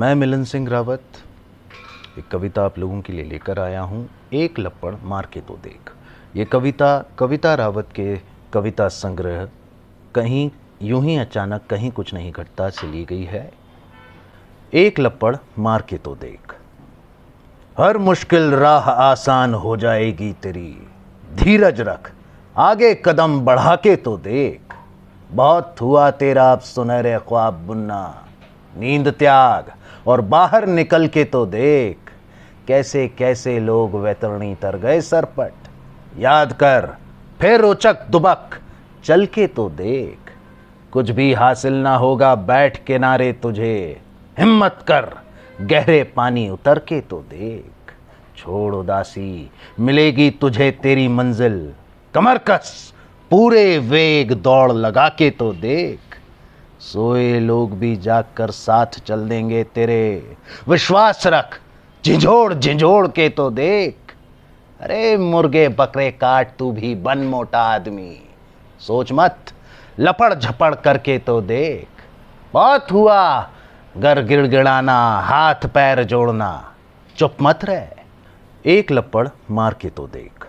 मैं मिलन सिंह रावत एक कविता आप लोगों के लिए लेकर आया हूँ एक लप्पड़ मार के तो देख ये कविता कविता रावत के कविता संग्रह कहीं यूं ही अचानक कहीं कुछ नहीं घटता से ली गई है एक लप्पड़ मार के तो देख हर मुश्किल राह आसान हो जाएगी तेरी धीरज रख आगे कदम बढ़ा के तो देख बहुत हुआ तेरा अब सुनहरे ख्वाब बुनना नींद त्याग और बाहर निकल के तो देख कैसे कैसे लोग वैतरणी तर गए सरपट याद कर फिर रोचक दुबक चल के तो देख कुछ भी हासिल ना होगा बैठ किनारे तुझे हिम्मत कर गहरे पानी उतर के तो देख छोड़ उदासी मिलेगी तुझे तेरी मंजिल कमरकस पूरे वेग दौड़ लगा के तो देख सोए लोग भी जाकर साथ चल देंगे तेरे विश्वास रख झिझोड़ झिझोड़ के तो देख अरे मुर्गे बकरे काट तू भी बन मोटा आदमी सोच मत लपड़ झपड़ करके तो देख बहुत हुआ गर गिड़गिड़ाना हाथ पैर जोड़ना चुप मत रह एक लपड़ मार के तो देख